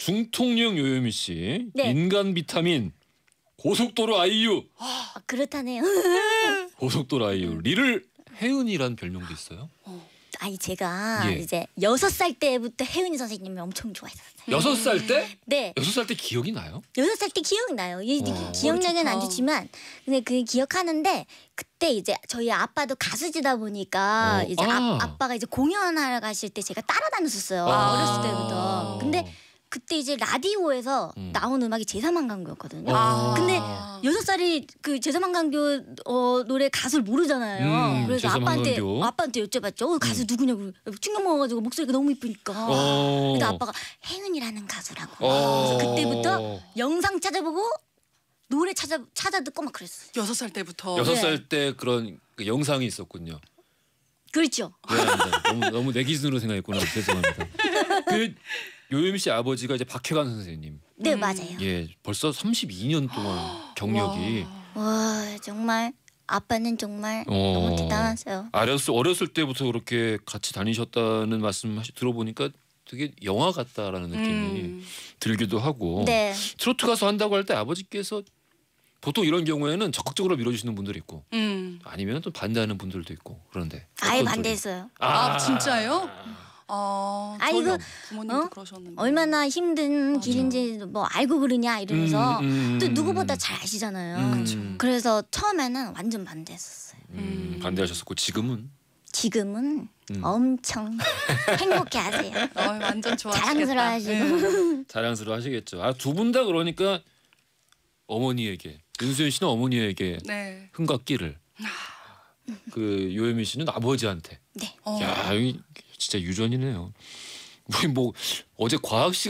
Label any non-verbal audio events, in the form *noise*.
중통령 요요미 씨, 네. 인간 비타민, 고속도로 아이유. 아, 그렇다네요. *laughs* 고속도로 아이유 리를 혜은이란 별명도 있어요? 어, 아니 제가 예. 이제 여섯 살 때부터 혜은이 선생님을 엄청 좋아했었어요. 여섯 살 때? 네. 여섯 살때 기억이 나요? 여섯 살때 기억나요. 어, 기억력은 안 좋지만 근데 그 기억하는데 그때 이제 저희 아빠도 가수지다 보니까 어, 이제 아. 아. 빠가 이제 공연하러 가실 때 제가 따라다녔었어요. 아. 어렸을 때부터. 근데 그때 이제 라디오에서 음. 나온 음악이 제사만강교였거든요. 아. 근데 여섯 살이 그 제사만강교 어, 노래 가수를 모르잖아요. 음, 그래서 아빠한테 강교. 아빠한테 여쭤봤죠. 어, 가수 음. 누구냐고 충격 먹어가지고 목소리가 너무 이쁘니까. 근데 어. 아빠가 혜은이라는 가수라고. 어. 그래서 그때부터 어. 영상 찾아보고 노래 찾아 찾아 듣고 막 그랬어요. 여섯 살 때부터. 여섯 살때 네. 그런 그 영상이 있었군요. 그렇죠. 네, 네. 너무 너무 내 기준으로 생각했구나. *laughs* 죄송합니다. 그 요요미 씨 아버지가 이제 박혜관 선생님. 네 음. 맞아요. 예, 벌써 32년 동안 *gasps* 경력이. 와 정말 아빠는 정말 어. 너무 대단하세요. 어렸을, 어렸을 때부터 그렇게 같이 다니셨다는 말씀 들어보니까 되게 영화 같다라는 느낌이 음. 들기도 하고. 네. 트로트 가수 한다고 할 때 아버지께서 보통 이런 경우에는 적극적으로 밀어주시는 분들이 있고 음. 아니면 또 반대하는 분들도 있고 그런데 아예 반대했어요. 아, 아 진짜요? 어, 아, 아이고, 부모님도 어? 그러셨는데 얼마나 힘든 맞아. 길인지 뭐 알고 그러냐 이러면서 음, 음, 음 또 음. 누구보다 잘 아시잖아요. 음. 그래서 처음에는 완전 반대했었어요. 음, 반대하셨었고 지금은? 지금은 엄청 *laughs* 행복해하세요. 어, 완전 좋아. 자랑스러워하시고. 네. 자랑스러워하시겠죠. 아, 두 분 다 그러니까 어머니에게 윤수연 씨는 어머니에게 네. 흥과 끼를. 아. 그 요예민 씨는 아버지한테. 네. 어. 야, 이 진짜 유전이네요. 우리 뭐 어제 과학 시간